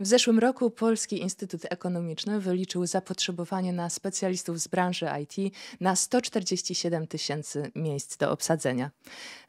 W zeszłym roku Polski Instytut Ekonomiczny wyliczył zapotrzebowanie na specjalistów z branży IT na 147 tysięcy miejsc do obsadzenia.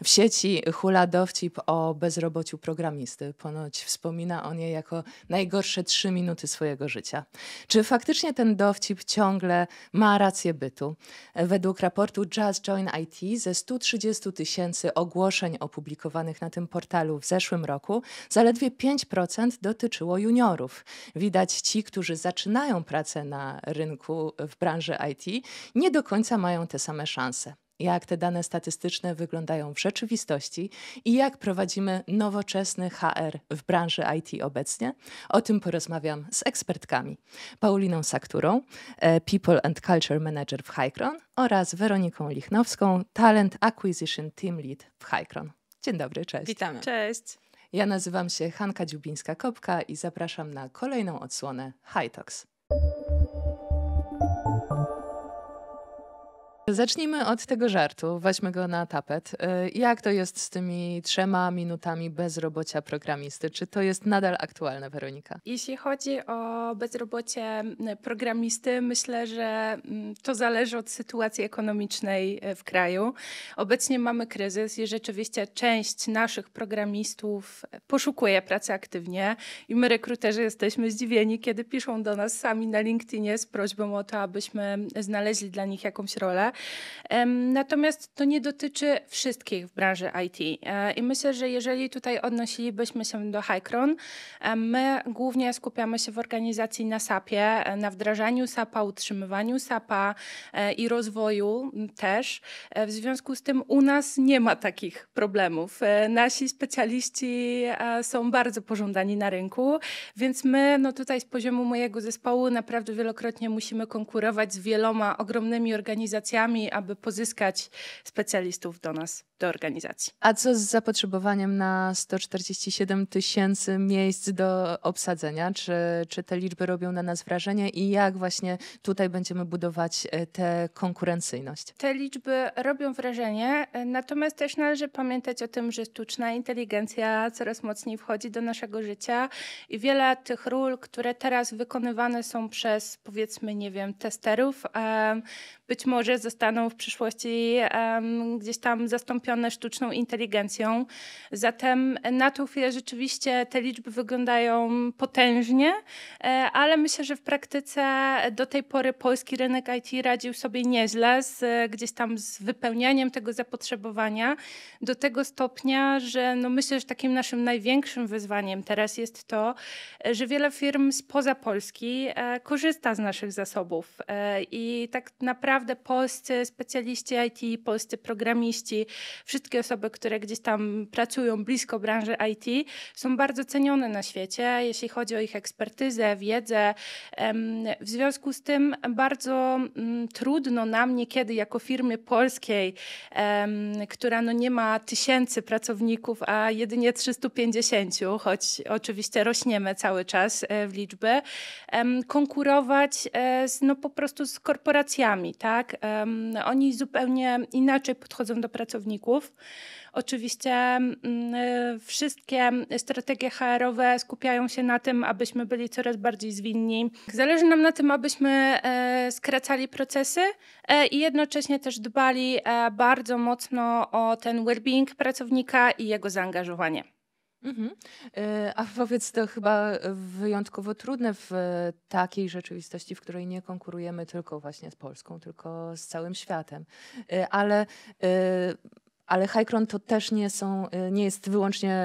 W sieci hula dowcip o bezrobociu programisty. Ponoć wspomina o niej jako najgorsze trzy minuty swojego życia. Czy faktycznie ten dowcip ciągle ma rację bytu? Według raportu Just Join IT ze 130 tysięcy ogłoszeń opublikowanych na tym portalu w zeszłym roku zaledwie 5% dotyczyło juniorów juniorów. Widać ci, którzy zaczynają pracę na rynku w branży IT, nie do końca mają te same szanse jak te dane statystyczne wyglądają w rzeczywistości i jak prowadzimy nowoczesny HR w branży IT obecnie. O tym porozmawiam z ekspertkami Pauliną Sakturą, e, People and Culture Manager w Hycron oraz Weroniką Lichnowską, Talent Acquisition Team Lead w Hycron. Dzień dobry, cześć. Witamy. Cześć. Ja nazywam się Hanka Dziubińska-Kopka i zapraszam na kolejną odsłonę High Talks. Zacznijmy od tego żartu, weźmy go na tapet. Y, jak to jest z tymi trzema minutami bezrobocia programisty? Czy to jest nadal aktualne, Weronika? Jeśli chodzi o bezrobocie programisty, myślę, że to zależy od sytuacji ekonomicznej y, w kraju. Obecnie mamy kryzys i rzeczywiście część naszych programistów poszukuje pracy aktywnie i my rekruterzy jesteśmy zdziwieni, kiedy piszą do nas sami na LinkedInie z prośbą o to, abyśmy znaleźli dla nich jakąś rolę. Natomiast to nie dotyczy wszystkich w branży IT. E, I myślę, że jeżeli tutaj odnosilibyśmy się do Hikron, my głównie skupiamy się w organizacji na SAP-ie, e, na wdrażaniu SAP-a, utrzymywaniu SAP-a e, i rozwoju też. W związku z tym u nas nie ma takich problemów. Nasi specjaliści są bardzo pożądani na rynku, więc my no tutaj z poziomu mojego zespołu naprawdę wielokrotnie musimy konkurować z wieloma ogromnymi organizacjami, aby pozyskać specjalistów do nas do organizacji. A co z zapotrzebowaniem na 147 tysięcy miejsc do obsadzenia? Czy, czy te liczby robią na nas wrażenie i jak właśnie tutaj będziemy budować e, tę konkurencyjność? Te liczby robią wrażenie, e, natomiast też należy pamiętać o tym, że sztuczna inteligencja coraz mocniej wchodzi do naszego życia i wiele tych ról, które teraz wykonywane są przez powiedzmy, nie wiem, testerów, być może zostaną w przyszłości gdzieś tam zastąpione na sztuczną inteligencją. Zatem na tą chwilę rzeczywiście te liczby wyglądają potężnie, e, ale myślę, że w praktyce do tej pory polski rynek IT radził sobie nieźle z, e, gdzieś tam z wypełnianiem tego zapotrzebowania do tego stopnia, że no myślę, że takim naszym największym wyzwaniem teraz jest to, e, że wiele firm spoza Polski korzysta z naszych zasobów i tak naprawdę polscy specjaliści IT, polscy programiści, wszystkie osoby, które gdzieś tam pracują blisko branży IT, są bardzo cenione na świecie, jeśli chodzi o ich ekspertyzę, wiedzę. W związku z tym bardzo mm, trudno nam niekiedy jako firmy polskiej, która no nie ma tysięcy pracowników, a jedynie 350, choć oczywiście rośniemy cały czas e, w liczby, konkurować e, z, no po prostu z korporacjami. Tak? Oni zupełnie inaczej podchodzą do pracowników. Oczywiście mm, e, wszystkie strategie HR-owe skupiają się na tym, abyśmy byli coraz bardziej zwinni. Zależy nam na tym, abyśmy e, skracali procesy e, i jednocześnie też dbali bardzo mocno o ten well-being pracownika i jego zaangażowanie. Mhm. A powiedz, to chyba wyjątkowo trudne w takiej rzeczywistości, w której nie konkurujemy tylko właśnie z Polską, tylko z całym światem. Ale ale Highcron to też nie są, y, nie, jest wyłącznie,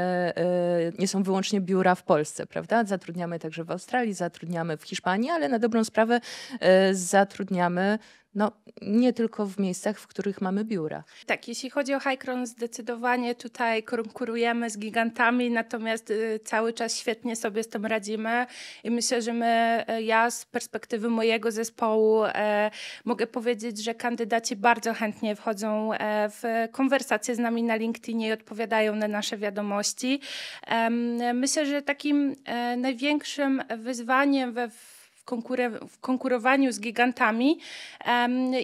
y, nie są wyłącznie biura w Polsce, prawda? Zatrudniamy także w Australii, zatrudniamy w Hiszpanii, ale na dobrą sprawę y, zatrudniamy no, nie tylko w miejscach, w których mamy biura. Tak, jeśli chodzi o Hikron, zdecydowanie tutaj konkurujemy z gigantami, natomiast y, cały czas świetnie sobie z tym radzimy i myślę, że my, y, ja z perspektywy mojego zespołu e, mogę powiedzieć, że kandydaci bardzo chętnie wchodzą e, w konwersacje z nami na LinkedInie i odpowiadają na nasze wiadomości. E, myślę, że takim e, największym wyzwaniem we w konkurowaniu z gigantami,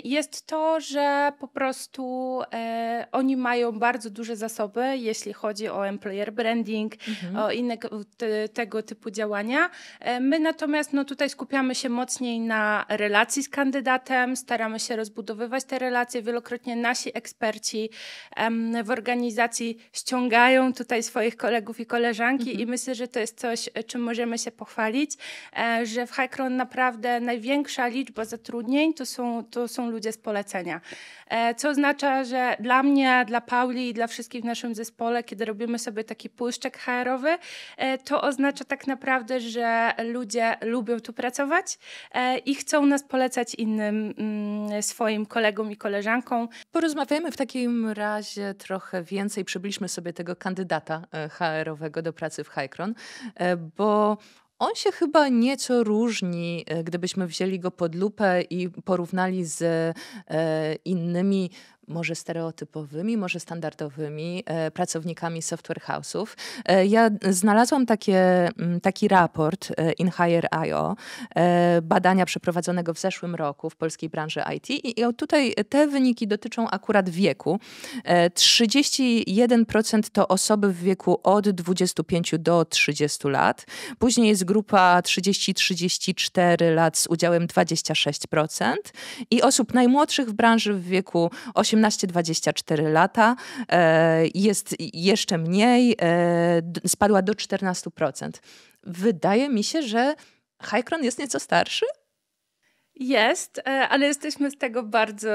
jest to, że po prostu e, oni mają bardzo duże zasoby, jeśli chodzi o employer branding, mhm. o inne te, tego typu działania. E, my natomiast no, tutaj skupiamy się mocniej na relacji z kandydatem, staramy się rozbudowywać te relacje. Wielokrotnie nasi eksperci w organizacji ściągają tutaj swoich kolegów i koleżanki mhm. i myślę, że to jest coś, czym możemy się pochwalić, e, że w Hackron naprawdę największa liczba zatrudnień to są, to są ludzie z polecenia. E, co oznacza, że dla mnie, dla Pauli i dla wszystkich w naszym zespole, kiedy robimy sobie taki puszczek HR-owy, e, to oznacza tak naprawdę, że ludzie lubią tu pracować e, i chcą nas polecać innym mm, swoim kolegom i koleżankom. Porozmawiamy w takim razie trochę więcej, Przybyliśmy sobie tego kandydata HR-owego do pracy w Hikron, bo on się chyba nieco różni, e, gdybyśmy wzięli go pod lupę i porównali z e, innymi może stereotypowymi, może standardowymi e, pracownikami software house'ów. E, ja znalazłam takie, mm, taki raport e, in io badania przeprowadzonego w zeszłym roku w polskiej branży IT i tutaj te wyniki dotyczą akurat wieku. 31% to osoby w wieku od 25 do 30 lat. Później jest grupa 30-34 lat z udziałem 26% i osób najmłodszych w branży w wieku 18 18-24 lata e, jest jeszcze mniej, e, spadła do 14%. Wydaje mi się, że Hikron jest nieco starszy, jest, e, ale jesteśmy z tego bardzo,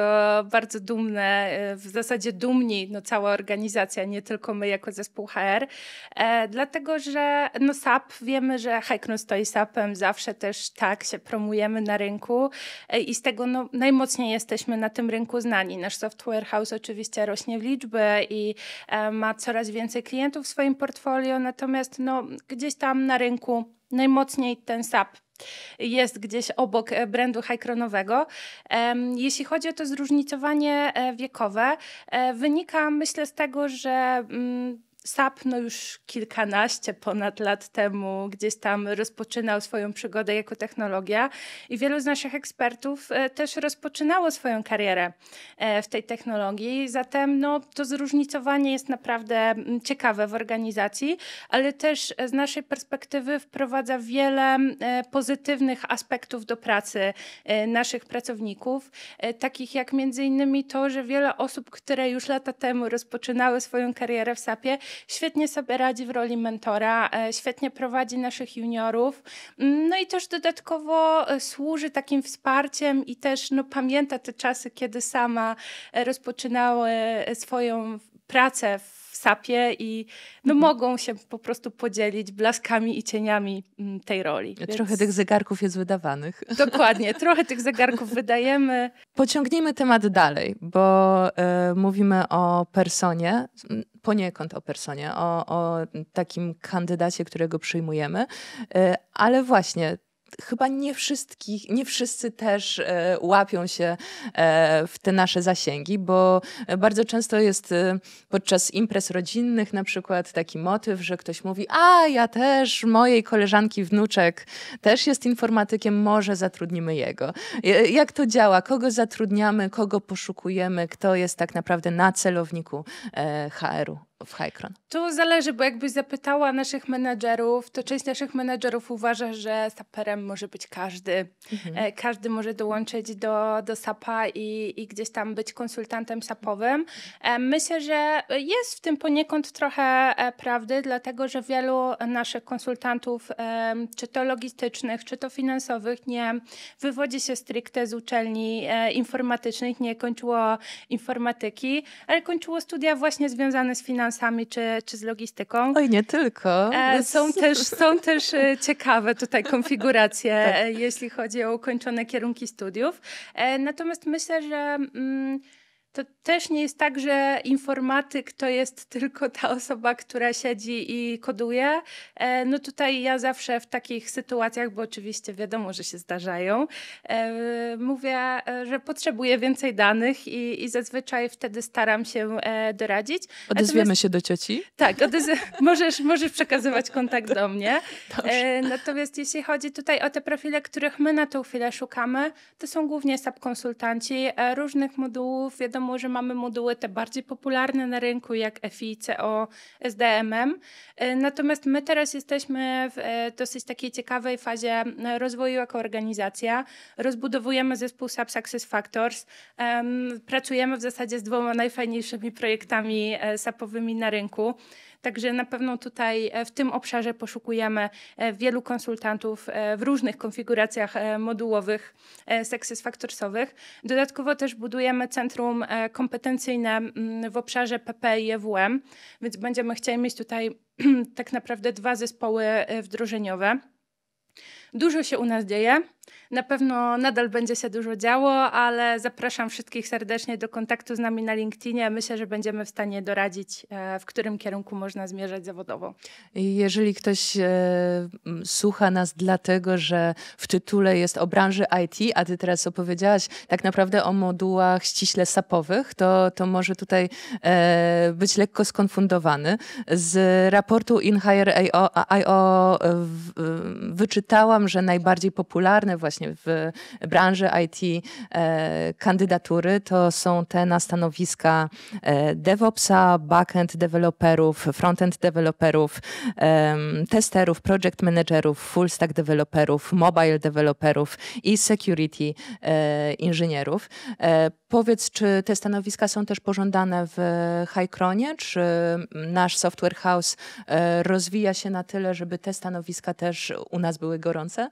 bardzo dumne, e, w zasadzie dumni no, cała organizacja, nie tylko my jako zespół HR, e, dlatego że no, SAP, wiemy, że Hikron stoi SAPem, zawsze też tak się promujemy na rynku i z tego no, najmocniej jesteśmy na tym rynku znani. Nasz software house oczywiście rośnie w liczbę i ma coraz więcej klientów w swoim portfolio, natomiast no, gdzieś tam na rynku najmocniej ten SAP jest gdzieś obok e, brandu haikronowego. Jeśli chodzi o to zróżnicowanie e, wiekowe, e, wynika myślę z tego, że mm, SAP no już kilkanaście ponad lat temu gdzieś tam rozpoczynał swoją przygodę jako technologia i wielu z naszych ekspertów e, też rozpoczynało swoją karierę e, w tej technologii. Zatem no, to zróżnicowanie jest naprawdę mm, ciekawe w organizacji, ale też z naszej perspektywy wprowadza wiele e, pozytywnych aspektów do pracy naszych pracowników, takich jak między innymi to, że wiele osób, które już lata temu rozpoczynały swoją karierę w SAP-ie, Świetnie sobie radzi w roli mentora, e, świetnie prowadzi naszych juniorów. Mm, no i też dodatkowo e, służy takim wsparciem i też no, pamięta te czasy, kiedy sama e, rozpoczynała swoją pracę w sapie i no mhm. mogą się po prostu podzielić blaskami i cieniami mm, tej roli. Więc... Trochę tych zegarków jest wydawanych. Dokładnie, trochę tych zegarków wydajemy. Pociągnijmy temat dalej, bo y, mówimy o personie, poniekąd o personie, o, o takim kandydacie, którego przyjmujemy, y, ale właśnie chyba nie wszystkich, nie wszyscy też e, łapią się e, w te nasze zasięgi, bo bardzo często jest e, podczas imprez rodzinnych na przykład taki motyw, że ktoś mówi, a ja też, mojej koleżanki wnuczek też jest informatykiem, może zatrudnimy jego. Jak to działa? Kogo zatrudniamy, kogo poszukujemy, kto jest tak naprawdę na celowniku HR-u? w To zależy, bo jakbyś zapytała naszych menedżerów, to część naszych menedżerów uważa, że saperem może być każdy. Mhm. E, każdy może dołączyć do, do SAPA i, i gdzieś tam być konsultantem SAPowym. E, myślę, że jest w tym poniekąd trochę e, prawdy, dlatego że wielu naszych konsultantów, czy to logistycznych, czy to finansowych, nie wywodzi się stricte z uczelni informatycznych, nie kończyło informatyki, ale kończyło studia właśnie związane z finansami finansami czy, czy z logistyką. Oj, nie tylko. E, są też, są też e, ciekawe tutaj konfiguracje, tak. E, jeśli chodzi o ukończone kierunki studiów. Natomiast myślę, że. Mm, to też nie jest tak, że informatyk to jest tylko ta osoba, która siedzi i koduje. E, no tutaj ja zawsze w takich sytuacjach, bo oczywiście wiadomo, że się zdarzają, e, mówię, e, że potrzebuję więcej danych i, i zazwyczaj wtedy staram się doradzić. Odezwiemy Natomiast... się do cioci? Tak, możesz, możesz przekazywać kontakt do mnie. Dobrze. Natomiast jeśli chodzi tutaj o te profile, których my na tą chwilę szukamy, to są głównie subkonsultanci różnych modułów, wiadomo, temu, że mamy moduły te bardziej popularne na rynku, jak FI, CO, SDMM. E, natomiast my teraz jesteśmy w e, dosyć takiej ciekawej fazie e, rozwoju jako organizacja. Rozbudowujemy zespół SAP Success Factors. Pracujemy w zasadzie z dwoma najfajniejszymi projektami SAPowymi na rynku. Także na pewno tutaj e, w tym obszarze poszukujemy e, wielu konsultantów e, w różnych konfiguracjach modułowych seksysfaktorsowych. Dodatkowo też budujemy centrum kompetencyjne mm, w obszarze PP i EWM, więc będziemy chcieli mieć tutaj tak naprawdę dwa zespoły wdrożeniowe. Dużo się u nas dzieje. Na pewno nadal będzie się dużo działo, ale zapraszam wszystkich serdecznie do kontaktu z nami na LinkedInie. Myślę, że będziemy w stanie doradzić, e, w którym kierunku można zmierzać zawodowo. Jeżeli ktoś e, słucha nas dlatego, że w tytule jest o branży IT, a ty teraz opowiedziałaś tak naprawdę o modułach ściśle sapowych, to, to może tutaj e, być lekko skonfundowany. Z raportu InHire IO, IO e, w, w, e, wyczytałam, że najbardziej popularne właśnie w branży IT e, kandydatury, to są te na stanowiska e, DevOpsa, backend deweloperów, frontend deweloperów, testerów, project managerów, full stack deweloperów, mobile deweloperów i security e, inżynierów. Powiedz, czy te stanowiska są też pożądane w Highcronie, czy nasz software house rozwija się na tyle, żeby te stanowiska też u nas były gorące?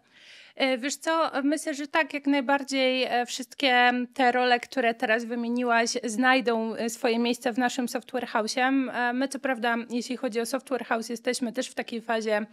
E, wiesz co, myślę, że tak, jak najbardziej e, wszystkie te role, które teraz wymieniłaś, znajdą e, swoje miejsce w naszym software house'iem. My co prawda, jeśli chodzi o software house, jesteśmy też w takiej fazie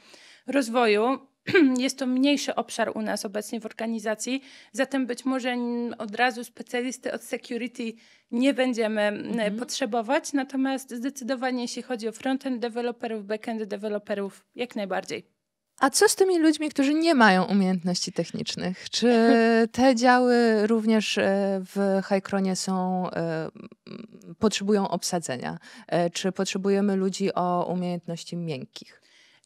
rozwoju, jest to mniejszy obszar u nas obecnie w organizacji, zatem być może od razu specjalisty od security nie będziemy mhm. potrzebować, natomiast zdecydowanie jeśli chodzi o frontend deweloperów, backend deweloperów, jak najbardziej. A co z tymi ludźmi, którzy nie mają umiejętności technicznych? Czy te działy również e, w Hajkronie są, e, potrzebują obsadzenia? E, czy potrzebujemy ludzi o umiejętności miękkich?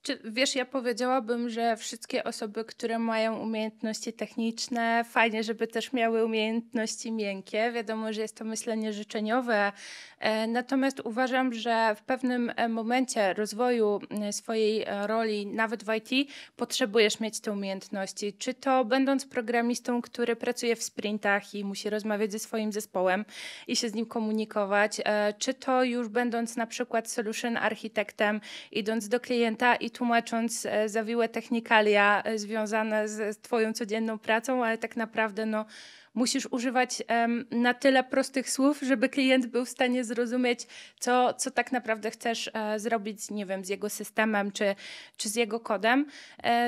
Czy, wiesz, ja powiedziałabym, że wszystkie osoby, które mają umiejętności techniczne, fajnie, żeby też miały umiejętności miękkie. Wiadomo, że jest to myślenie życzeniowe, e, natomiast uważam, że w pewnym e, momencie rozwoju e, swojej roli, nawet w IT, potrzebujesz mieć te umiejętności. Czy to będąc programistą, który pracuje w sprintach i musi rozmawiać ze swoim zespołem i się z nim komunikować, czy to już będąc na przykład solution architektem, idąc do klienta i tłumacząc e, zawiłe technikalia e, związane z Twoją codzienną pracą, ale tak naprawdę no, musisz używać na tyle prostych słów, żeby klient był w stanie zrozumieć, co, co tak naprawdę chcesz e, zrobić, nie wiem, z jego systemem czy, czy z jego kodem.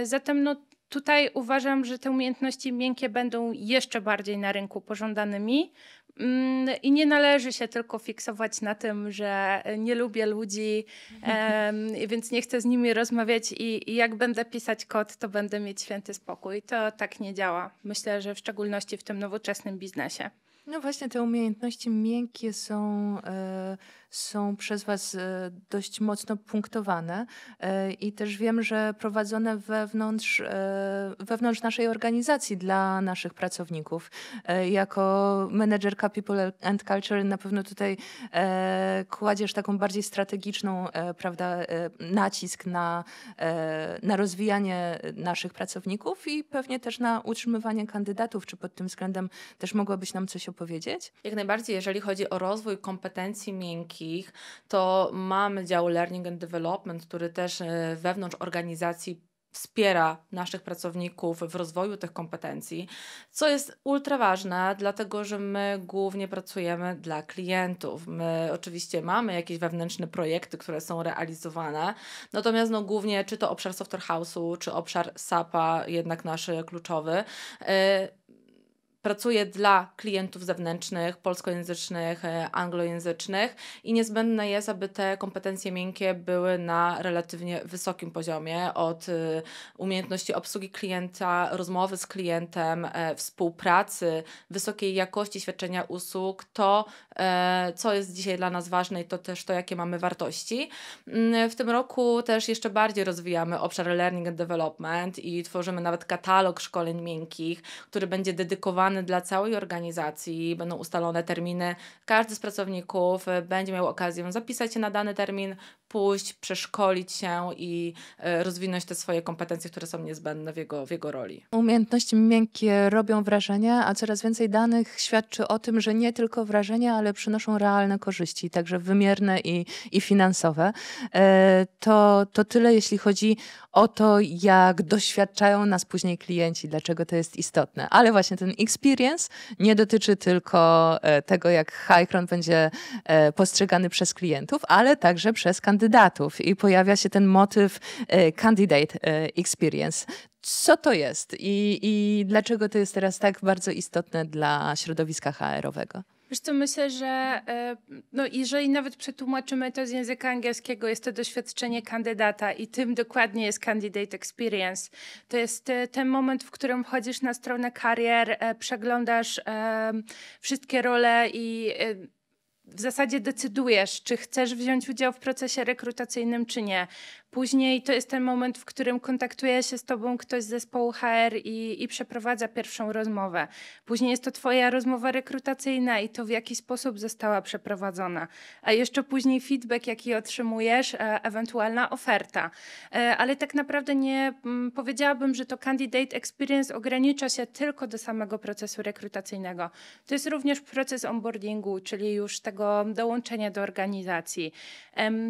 Zatem no, tutaj uważam, że te umiejętności miękkie będą jeszcze bardziej na rynku pożądanymi. Mm, I nie należy się tylko fiksować na tym, że nie lubię ludzi, więc nie chcę z nimi rozmawiać i, i jak będę pisać kod, to będę mieć święty spokój. To tak nie działa. Myślę, że w szczególności w tym nowoczesnym biznesie. No właśnie, te umiejętności miękkie są e, są przez Was e, dość mocno punktowane e, i też wiem, że prowadzone wewnątrz, e, wewnątrz naszej organizacji dla naszych pracowników. Jako menedżerka People and Culture na pewno tutaj kładziesz taką bardziej strategiczną prawda, nacisk na, na rozwijanie naszych pracowników i pewnie też na utrzymywanie kandydatów. Czy pod tym względem też mogłabyś nam coś opowiedzieć? Jak najbardziej, jeżeli chodzi o rozwój kompetencji miękkich, to mamy dział Learning and Development, który też e, wewnątrz organizacji wspiera naszych pracowników w rozwoju tych kompetencji, co jest ultra ważne, dlatego że my głównie pracujemy dla klientów. My oczywiście mamy jakieś wewnętrzne projekty, które są realizowane, natomiast no głównie czy to obszar Software House'u, czy obszar SAP-a, jednak nasz kluczowy, e, pracuję dla klientów zewnętrznych, polskojęzycznych, e, anglojęzycznych i niezbędne jest, aby te kompetencje miękkie były na relatywnie wysokim poziomie od e, umiejętności obsługi klienta, rozmowy z klientem, e, współpracy, wysokiej jakości świadczenia usług, to co jest dzisiaj dla nas ważne i to też to, jakie mamy wartości. Mm, w tym roku też jeszcze bardziej rozwijamy obszar learning and development i tworzymy nawet katalog szkoleń miękkich, który będzie dedykowany dla całej organizacji, będą ustalone terminy. Każdy z pracowników e, będzie miał okazję zapisać się na dany termin, pójść, przeszkolić się i e, rozwinąć te swoje kompetencje, które są niezbędne w jego, w jego roli. Umiejętności miękkie robią wrażenie, a coraz więcej danych świadczy o tym, że nie tylko wrażenia, ale przynoszą realne korzyści, także wymierne i, i finansowe. E, to, to tyle, jeśli chodzi o to, jak doświadczają nas później klienci, dlaczego to jest istotne. Ale właśnie ten X experience nie dotyczy tylko e, tego, jak Highcron będzie e, postrzegany przez klientów, ale także przez kandydatów i pojawia się ten motyw e, candidate experience co to jest i, i, dlaczego to jest teraz tak bardzo istotne dla środowiska HR-owego? Wiesz co, myślę, że e, no jeżeli nawet przetłumaczymy to z języka angielskiego, jest to doświadczenie kandydata i tym dokładnie jest candidate experience. To jest e, ten moment, w którym wchodzisz na stronę karier, e, przeglądasz wszystkie role i w zasadzie decydujesz, czy chcesz wziąć udział w procesie rekrutacyjnym, czy nie. Później to jest ten moment, w którym kontaktuje się z tobą ktoś z zespołu HR i, i przeprowadza pierwszą rozmowę. Później jest to twoja rozmowa rekrutacyjna i to, w jaki sposób została przeprowadzona. A jeszcze później feedback, jaki otrzymujesz, e, ewentualna oferta. E, ale tak naprawdę nie mm, powiedziałabym, że to candidate experience ogranicza się tylko do samego procesu rekrutacyjnego. To jest również proces onboardingu, czyli już tego dołączenia do organizacji.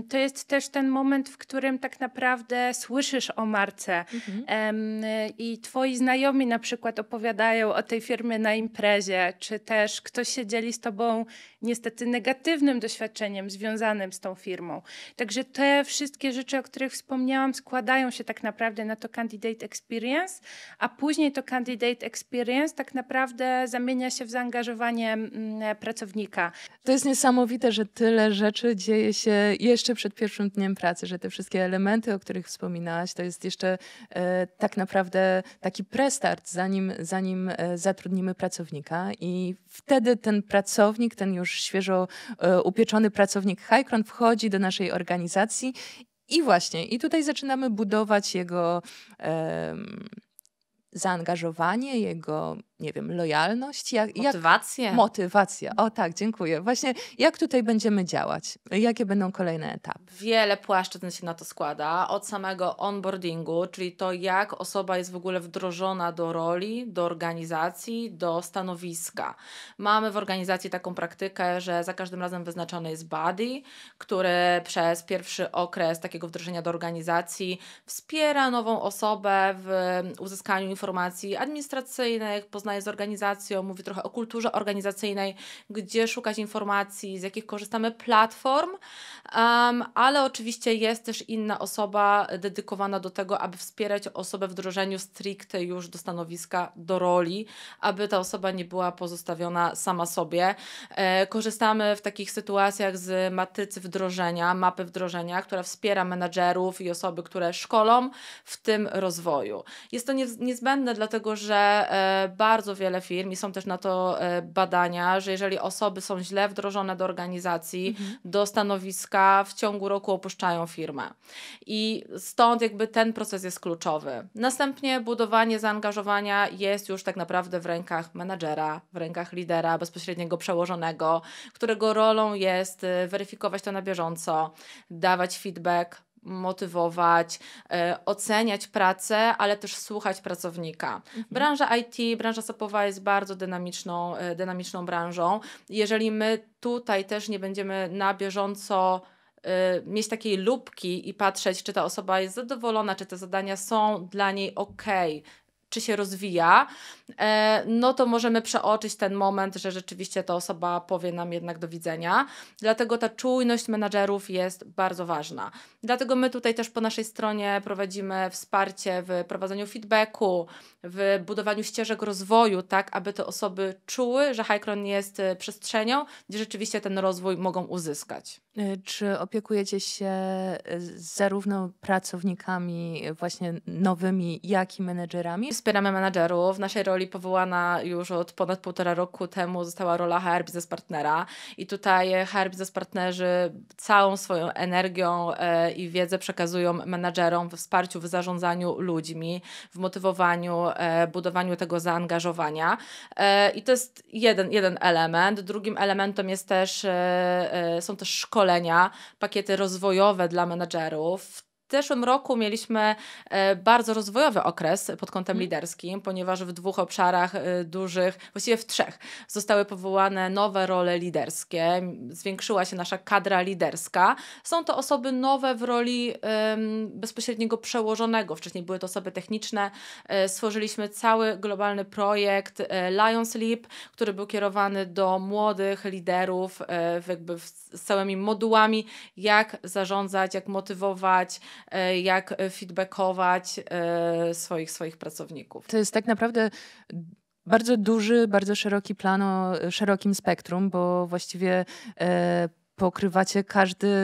To jest też ten moment, w którym tak tak naprawdę słyszysz o marce mhm. i twoi znajomi na przykład opowiadają o tej firmie na imprezie, czy też ktoś się dzieli z tobą niestety negatywnym doświadczeniem związanym z tą firmą. Także te wszystkie rzeczy, o których wspomniałam, składają się tak naprawdę na to candidate experience, a później to candidate experience tak naprawdę zamienia się w zaangażowanie mm, pracownika. To jest niesamowite, że tyle rzeczy dzieje się jeszcze przed pierwszym dniem pracy, że te wszystkie elementy elementy, o których wspominałaś, to jest jeszcze e, tak naprawdę taki prestart, zanim, zanim e, zatrudnimy pracownika i wtedy ten pracownik, ten już świeżo e, upieczony pracownik Highcron wchodzi do naszej organizacji i właśnie, i tutaj zaczynamy budować jego zaangażowanie, jego nie wiem, lojalność? Jak, Motywację. Jak, motywacja. O tak, dziękuję. Właśnie jak tutaj będziemy działać? Jakie będą kolejne etapy? Wiele płaszczyzn się na to składa. Od samego onboardingu, czyli to jak osoba jest w ogóle wdrożona do roli, do organizacji, do stanowiska. Mamy w organizacji taką praktykę, że za każdym razem wyznaczony jest buddy, który przez pierwszy okres takiego wdrożenia do organizacji wspiera nową osobę w uzyskaniu informacji administracyjnych, poznaniu zaprzyjaźniona jest z organizacją, mówi trochę o kulturze organizacyjnej, gdzie szukać informacji, z jakich korzystamy platform, um, ale oczywiście jest też inna osoba dedykowana do tego, aby wspierać osobę w wdrożeniu stricte już do stanowiska, do roli, aby ta osoba nie była pozostawiona sama sobie. E, korzystamy w takich sytuacjach z matrycy wdrożenia, mapy wdrożenia, która wspiera menadżerów i osoby, które szkolą w tym rozwoju. Jest to niezbędne, dlatego że e, bardzo bardzo wiele firm i są też na to e, badania, że jeżeli osoby są źle wdrożone do organizacji, mhm. do stanowiska, w ciągu roku opuszczają firmę. I stąd jakby ten proces jest kluczowy. Następnie budowanie zaangażowania jest już tak naprawdę w rękach menadżera, w rękach lidera, bezpośredniego przełożonego, którego rolą jest e, weryfikować to na bieżąco, dawać feedback, motywować, e, oceniać pracę, ale też słuchać pracownika. Mhm. Branża IT, branża sopowa jest bardzo dynamiczną, e, dynamiczną branżą. Jeżeli my tutaj też nie będziemy na bieżąco e, mieć takiej lubki i patrzeć, czy ta osoba jest zadowolona, czy te zadania są dla niej ok, czy się rozwija, e, no to możemy przeoczyć ten moment, że rzeczywiście ta osoba powie nam jednak do widzenia. Dlatego ta czujność menadżerów jest bardzo ważna. Dlatego my tutaj też po naszej stronie prowadzimy wsparcie w prowadzeniu feedbacku, w budowaniu ścieżek rozwoju, tak aby te osoby czuły, że Hycron jest e, przestrzenią, gdzie rzeczywiście ten rozwój mogą uzyskać. Y, czy opiekujecie się y, zarówno pracownikami y, właśnie nowymi, jak i menedżerami? Wspieramy menedżerów. W naszej roli powołana już od ponad półtora roku temu została rola HR Business Partnera i tutaj HR Business Partnerzy całą swoją energią i wiedzę przekazują menedżerom w wsparciu, w zarządzaniu ludźmi, w motywowaniu, budowaniu tego zaangażowania. I to jest jeden, jeden element. Drugim elementem jest też, są też szkolenia szkolenia, pakiety rozwojowe dla menedżerów, w zeszłym roku mieliśmy e, bardzo rozwojowy okres pod kątem hmm. liderskim, ponieważ w dwóch obszarach e, dużych, właściwie w trzech, zostały powołane nowe role liderskie, zwiększyła się nasza kadra liderska. Są to osoby nowe w roli bezpośredniego przełożonego, wcześniej były to osoby techniczne. E, stworzyliśmy cały globalny projekt Lions Leap, który był kierowany do młodych liderów, jakby z całymi modułami, jak zarządzać, jak motywować, E, jak feedbackować e, swoich, swoich pracowników. To jest tak naprawdę bardzo duży, bardzo szeroki plan o szerokim spektrum, bo właściwie e, pokrywacie każdy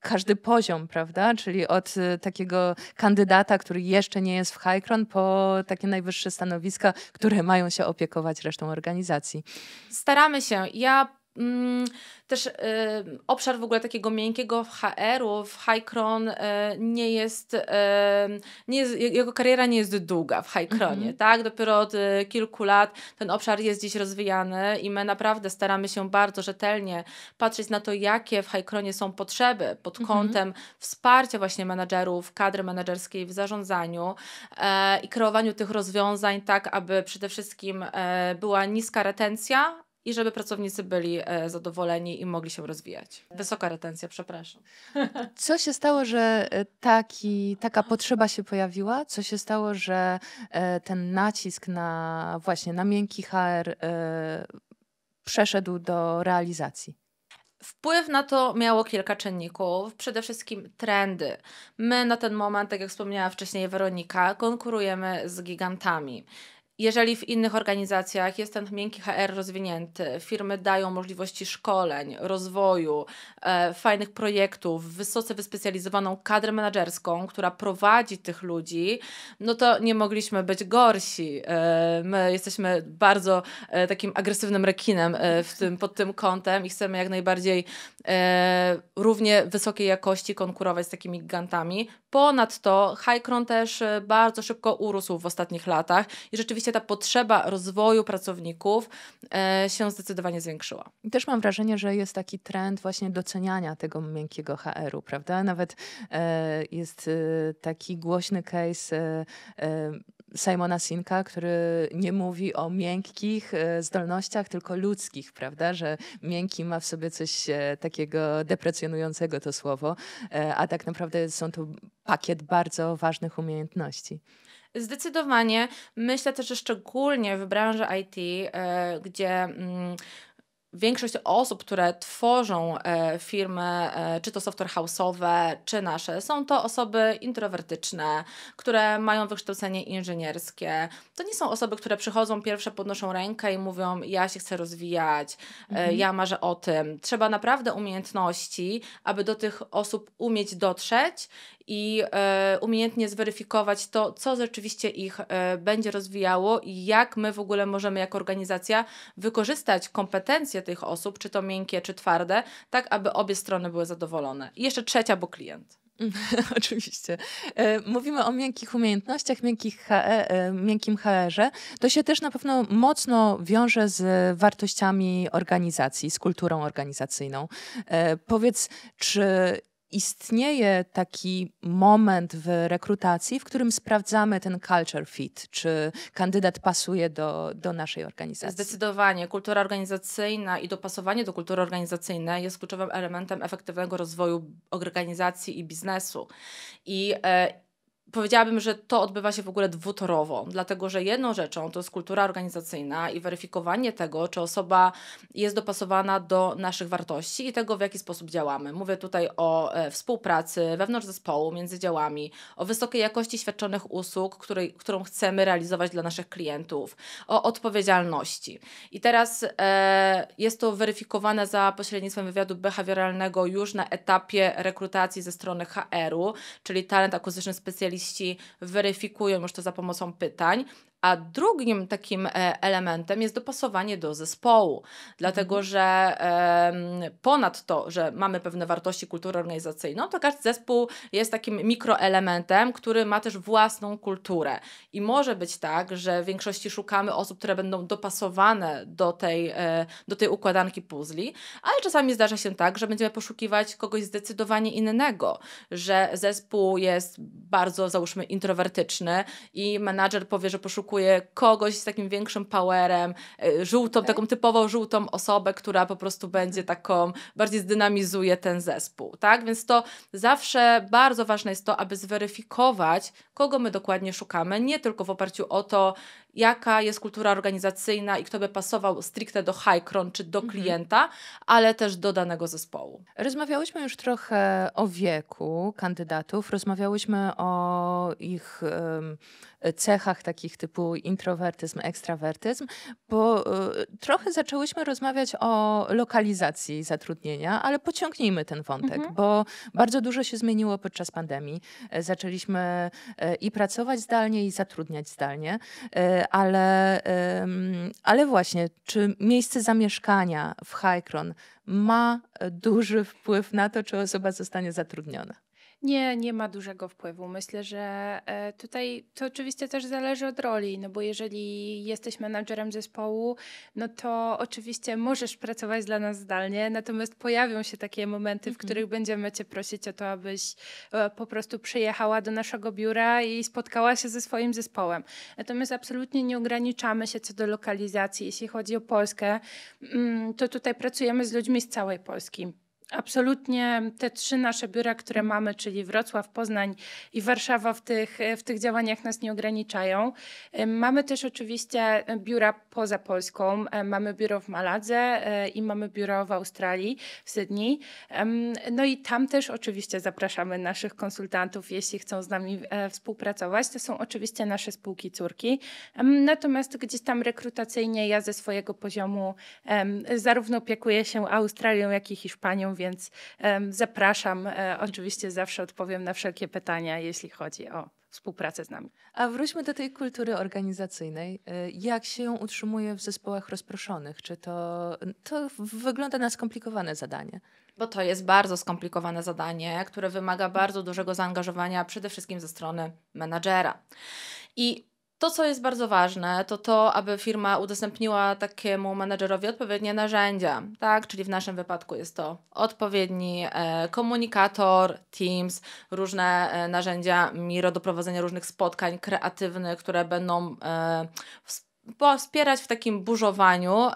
każdy poziom, prawda? Czyli od takiego kandydata, który jeszcze nie jest w Highcron, po takie najwyższe stanowiska, które mają się opiekować resztą organizacji. Staramy się. Ja Mm, też y, obszar w ogóle takiego miękkiego HR-u w Highcron y, nie jest, y, nie jest, y, jego kariera nie jest długa w Highcronie, mm -hmm. tak? Dopiero od y, kilku lat ten obszar jest dziś rozwijany i my naprawdę staramy się bardzo rzetelnie patrzeć na to, jakie w Highcronie są potrzeby pod mhm. kątem mm -hmm. wsparcia właśnie menadżerów, kadry menedżerskiej w zarządzaniu e, i kreowaniu tych rozwiązań tak, aby przede wszystkim e, była niska retencja, i żeby pracownicy byli e, zadowoleni i mogli się rozwijać. Wysoka retencja, przepraszam. Co się stało, że e, taki, taka potrzeba się pojawiła? Co się stało, że e, ten nacisk na właśnie na miękki HR przeszedł do realizacji? Wpływ na to miało kilka czynników, przede wszystkim trendy. My na ten moment, tak jak wspomniała wcześniej Weronika, konkurujemy z gigantami. Jeżeli w innych organizacjach jest ten miękki HR rozwinięty, firmy dają możliwości szkoleń, rozwoju, e, fajnych projektów, wysoce wyspecjalizowaną kadrę menedżerską, która prowadzi tych ludzi, no to nie mogliśmy być gorsi. E, my jesteśmy bardzo e, takim agresywnym rekinem e, w tym, pod tym kątem i chcemy jak najbardziej e, równie wysokiej jakości konkurować z takimi gigantami. Ponadto Hikron też e, bardzo szybko urósł w ostatnich latach i rzeczywiście rzeczywiście ta potrzeba rozwoju pracowników e, się zdecydowanie zwiększyła. I Też mam wrażenie, że jest taki trend właśnie doceniania tego miękkiego HR-u, prawda? Nawet e, jest e, taki głośny case Simona Sinka, który nie mówi o miękkich e, zdolnościach, tylko ludzkich, prawda? Że miękki ma w sobie coś e, takiego deprecjonującego to słowo, e, a tak naprawdę są to pakiet bardzo ważnych umiejętności. Zdecydowanie. Myślę też, że szczególnie w branży IT, gdzie mm, większość osób, które tworzą e, firmy, e, czy to software house'owe, czy nasze, są to osoby introwertyczne, które mają wykształcenie inżynierskie. To nie są osoby, które przychodzą, pierwsze podnoszą rękę i mówią: Ja się chcę rozwijać, e, mhm. ja marzę o tym. Trzeba naprawdę umiejętności, aby do tych osób umieć dotrzeć i e, umiejętnie zweryfikować to, co rzeczywiście ich e, będzie rozwijało i jak my w ogóle możemy jako organizacja wykorzystać kompetencje tych osób, czy to miękkie, czy twarde, tak aby obie strony były zadowolone. I jeszcze trzecia, bo klient. Oczywiście. E, mówimy o miękkich umiejętnościach, miękkich HR, miękkim HR-ze. To się też na pewno mocno wiąże z wartościami organizacji, z kulturą organizacyjną. Powiedz, czy istnieje taki moment w rekrutacji, w którym sprawdzamy ten culture fit, czy kandydat pasuje do, do naszej organizacji. Zdecydowanie. Kultura organizacyjna i dopasowanie do kultury organizacyjnej jest kluczowym elementem efektywnego rozwoju organizacji i biznesu. I e, Powiedziałabym, że to odbywa się w ogóle dwutorowo, dlatego że jedną rzeczą to jest kultura organizacyjna i weryfikowanie tego, czy osoba jest dopasowana do naszych wartości i tego, w jaki sposób działamy. Mówię tutaj o e, współpracy wewnątrz zespołu, między działami, o wysokiej jakości świadczonych usług, której, którą chcemy realizować dla naszych klientów, o odpowiedzialności. I teraz e, jest to weryfikowane za pośrednictwem wywiadu behawioralnego już na etapie rekrutacji ze strony HR-u, czyli Talent Acquisition specjalistyczny specjaliści weryfikują już to za pomocą pytań, a drugim takim e, elementem jest dopasowanie do zespołu, dlatego mhm. że ponad to, że mamy pewne wartości kultury organizacyjną, to każdy zespół jest takim mikroelementem, który ma też własną kulturę. I może być tak, że w większości szukamy osób, które będą dopasowane do tej, e, do tej układanki puzli, ale czasami zdarza się tak, że będziemy poszukiwać kogoś zdecydowanie innego, że zespół jest bardzo, załóżmy, introwertyczny i menadżer powie, że poszukuje kogoś z takim większym powerem, e, żółtą, okay. Tak. taką typowo żółtą osobę, która po prostu będzie taką, bardziej zdynamizuje ten zespół, tak? Więc to zawsze bardzo ważne jest to, aby zweryfikować, kogo my dokładnie szukamy, nie tylko w oparciu o to, jaka jest kultura organizacyjna i kto by pasował stricte do Highcron czy do mhm. klienta, ale też do danego zespołu. Rozmawiałyśmy już trochę o wieku kandydatów, rozmawiałyśmy o ich um, cechach takich typu introwertyzm, ekstrawertyzm, bo um, trochę zaczęłyśmy rozmawiać o lokalizacji zatrudnienia, ale pociągnijmy ten wątek, mhm. bo bardzo dużo się zmieniło podczas pandemii. E, zaczęliśmy e, i pracować zdalnie, i zatrudniać zdalnie ale, ale właśnie, czy miejsce zamieszkania w Hikron ma duży wpływ na to, czy osoba zostanie zatrudniona? Nie, nie ma dużego wpływu. Myślę, że e, tutaj to oczywiście też zależy od roli, no bo jeżeli jesteś menadżerem zespołu, no to oczywiście możesz pracować dla nas zdalnie, natomiast pojawią się takie momenty, w mhm. których będziemy Cię prosić o to, abyś e, po prostu przyjechała do naszego biura i spotkała się ze swoim zespołem. Natomiast absolutnie nie ograniczamy się co do lokalizacji. Jeśli chodzi o Polskę, mm, to tutaj pracujemy z ludźmi z całej Polski. Absolutnie te trzy nasze biura, które mamy, czyli Wrocław, Poznań i Warszawa, w tych, w tych działaniach nas nie ograniczają. Mamy też oczywiście biura poza Polską. Mamy biuro w Maladze e, i mamy biuro w Australii, w Sydney. No i tam też oczywiście zapraszamy naszych konsultantów, jeśli chcą z nami e, współpracować. To są oczywiście nasze spółki córki. Natomiast gdzieś tam rekrutacyjnie ja ze swojego poziomu zarówno opiekuję się Australią, jak i Hiszpanią, więc więc zapraszam. E, oczywiście zawsze odpowiem na wszelkie pytania, jeśli chodzi o współpracę z nami. A wróćmy do tej kultury organizacyjnej. E, jak się ją utrzymuje w zespołach rozproszonych? Czy to, to wygląda na skomplikowane zadanie? Bo to jest bardzo skomplikowane zadanie, które wymaga bardzo dużego zaangażowania przede wszystkim ze strony menadżera. I to, co jest bardzo ważne, to to, aby firma udostępniła takiemu menedżerowi odpowiednie narzędzia, tak? Czyli w naszym wypadku jest to odpowiedni e, komunikator, Teams, różne e, narzędzia Miro do prowadzenia różnych spotkań kreatywnych, które będą e, wspierać w takim burzowaniu.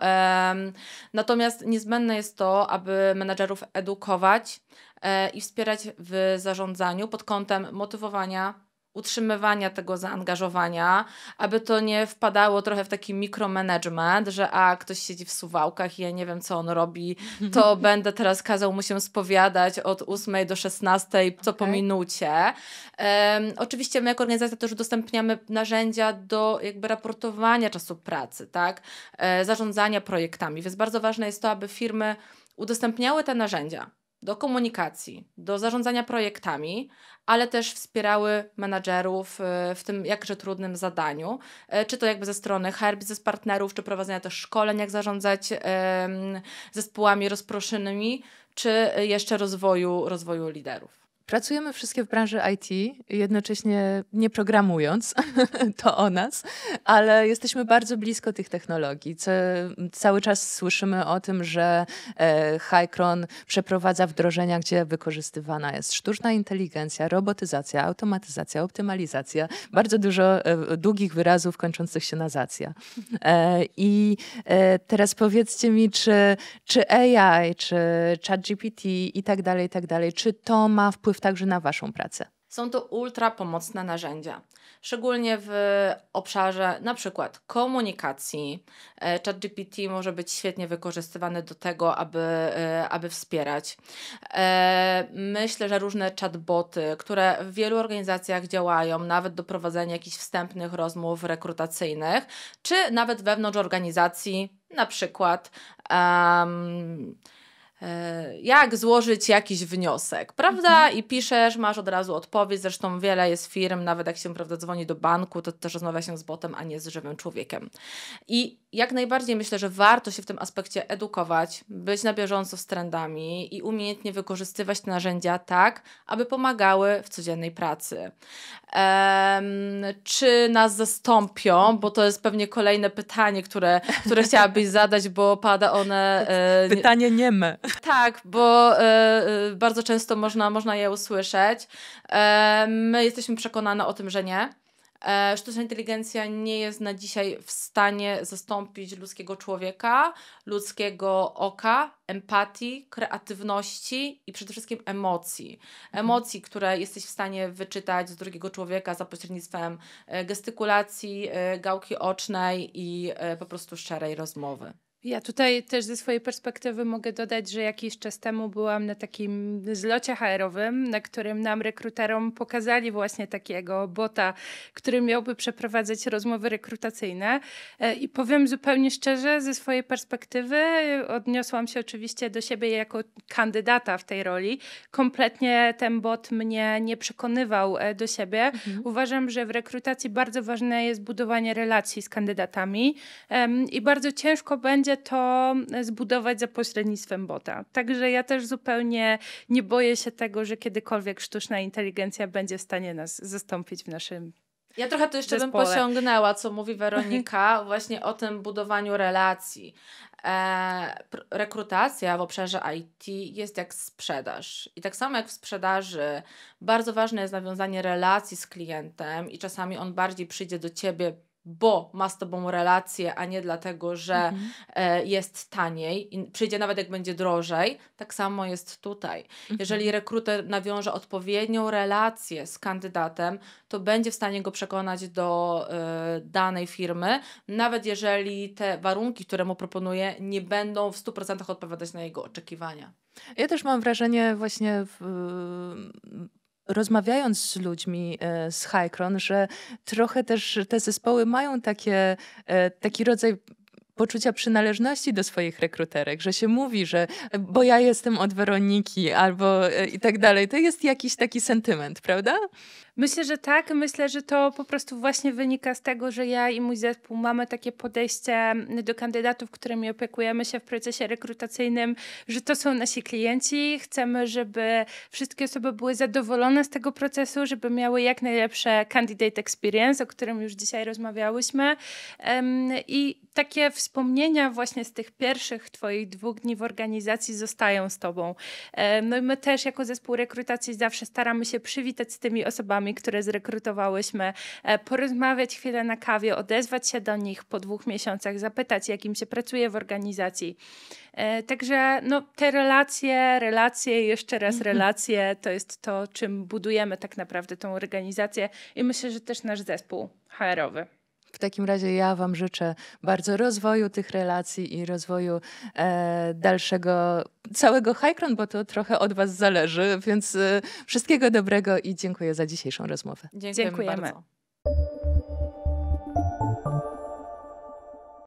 Natomiast niezbędne jest to, aby menedżerów edukować e, i wspierać w zarządzaniu pod kątem motywowania utrzymywania tego zaangażowania, aby to nie wpadało trochę w taki mikromanagement, że a ktoś siedzi w suwałkach i ja nie wiem co on robi, to będę teraz kazał mu się spowiadać od 8 do 16 co okay. po minucie. Um, oczywiście my jako organizacja też udostępniamy narzędzia do jakby raportowania czasu pracy, tak? E, zarządzania projektami, więc bardzo ważne jest to, aby firmy udostępniały te narzędzia do komunikacji, do zarządzania projektami, ale też wspierały menadżerów y, w tym jakże trudnym zadaniu, y, czy to jakby ze strony HR ze partnerów, czy prowadzenia też szkoleń, jak zarządzać zespołami rozproszonymi, czy jeszcze rozwoju, rozwoju liderów. Pracujemy wszystkie w branży IT, jednocześnie nie programując to o nas, ale jesteśmy bardzo blisko tych technologii. Cały czas słyszymy o tym, że e, Hycron przeprowadza wdrożenia, gdzie wykorzystywana jest sztuczna inteligencja, robotyzacja, automatyzacja, optymalizacja. Bardzo dużo e, długich wyrazów kończących się na zacja. E, I teraz powiedzcie mi, czy, czy AI, czy ChatGPT i tak dalej, i tak dalej, czy to ma wpływ wpływ także na Waszą pracę. Są to ultra pomocne narzędzia, szczególnie w obszarze na przykład komunikacji. E, ChatGPT może być świetnie wykorzystywany do tego, aby, e, aby wspierać. E, myślę, że różne chatboty, które w wielu organizacjach działają, nawet do prowadzenia jakichś wstępnych rozmów rekrutacyjnych, czy nawet wewnątrz organizacji, na przykład. Um, E, jak złożyć jakiś wniosek, prawda? Mhm. I piszesz, masz od razu odpowiedź. Zresztą wiele jest firm, nawet jak się prawda, dzwoni do banku, to też rozmawia się z botem, a nie z żywym człowiekiem. I jak najbardziej myślę, że warto się w tym aspekcie edukować, być na bieżąco z trendami i umiejętnie wykorzystywać te narzędzia tak, aby pomagały w codziennej pracy. czy nas zastąpią? Bo to jest pewnie kolejne pytanie, które, które chciałabyś zadać, bo pada one. E, Pytanie nieme. Tak, bo e, e, bardzo często można, można je usłyszeć. E, my jesteśmy przekonane o tym, że nie. E, sztuczna inteligencja nie jest na dzisiaj w stanie zastąpić ludzkiego człowieka, ludzkiego oka, empatii, kreatywności i przede wszystkim emocji. Mhm. Emocji, które jesteś w stanie wyczytać z drugiego człowieka za pośrednictwem gestykulacji, gałki ocznej i po prostu szczerej rozmowy. Ja tutaj też ze swojej perspektywy mogę dodać, że jakiś czas temu byłam na takim zlocie HR-owym, na którym nam rekruterom pokazali właśnie takiego bota, który miałby przeprowadzać rozmowy rekrutacyjne. E, I powiem zupełnie szczerze, ze swojej perspektywy e, odniosłam się oczywiście do siebie jako kandydata w tej roli. Kompletnie ten bot mnie nie przekonywał e, do siebie. Mhm. Uważam, że w rekrutacji bardzo ważne jest budowanie relacji z kandydatami i bardzo ciężko będzie będzie to zbudować za pośrednictwem bota. Także ja też zupełnie nie boję się tego, że kiedykolwiek sztuczna inteligencja będzie w stanie nas zastąpić w naszym ja trochę to jeszcze zespole. bym posiągnęła, co mówi Weronika, właśnie o tym budowaniu relacji. E, rekrutacja w obszarze IT jest jak sprzedaż. I tak samo jak w sprzedaży, bardzo ważne jest nawiązanie relacji z klientem, i czasami on bardziej przyjdzie do ciebie bo ma z tobą relację, a nie dlatego, że mhm. e, jest taniej i przyjdzie nawet jak będzie drożej, tak samo jest tutaj. Mhm. Jeżeli rekruter nawiąże odpowiednią relację z kandydatem, to będzie w stanie go przekonać do e, danej firmy, nawet jeżeli te warunki, które mu proponuje, nie będą w 100% odpowiadać na jego oczekiwania. Ja też mam wrażenie właśnie w, rozmawiając z ludźmi e, z Hycron, że trochę też te zespoły mają takie, e, taki rodzaj poczucia przynależności do swoich rekruterek, że się mówi, że bo ja jestem od Weroniki albo e, i tak dalej. To jest jakiś taki sentyment, prawda? Myślę, że tak. Myślę, że to po prostu właśnie wynika z tego, że ja i mój zespół mamy takie podejście do kandydatów, którymi opiekujemy się w procesie rekrutacyjnym, że to są nasi klienci. Chcemy, żeby wszystkie osoby były zadowolone z tego procesu, żeby miały jak najlepsze candidate experience, o którym już dzisiaj rozmawiałyśmy. I takie wspomnienia właśnie z tych pierwszych Twoich dwóch dni w organizacji zostają z Tobą. No i my też jako zespół rekrutacji zawsze staramy się przywitać z tymi osobami, osobami, które zrekrutowałyśmy, e, porozmawiać chwilę na kawie, odezwać się do nich po dwóch miesiącach, zapytać, jakim się pracuje w organizacji. E, także no, te relacje, relacje, jeszcze raz mhm. relacje, to jest to, czym budujemy tak naprawdę tą organizację i myślę, że też nasz zespół HR-owy. W takim razie ja Wam życzę bardzo rozwoju tych relacji i rozwoju e, dalszego, całego Highcron, bo to trochę od Was zależy, więc e, wszystkiego dobrego i dziękuję za dzisiejszą rozmowę. Dziękujemy. Dziękujemy. Bardzo.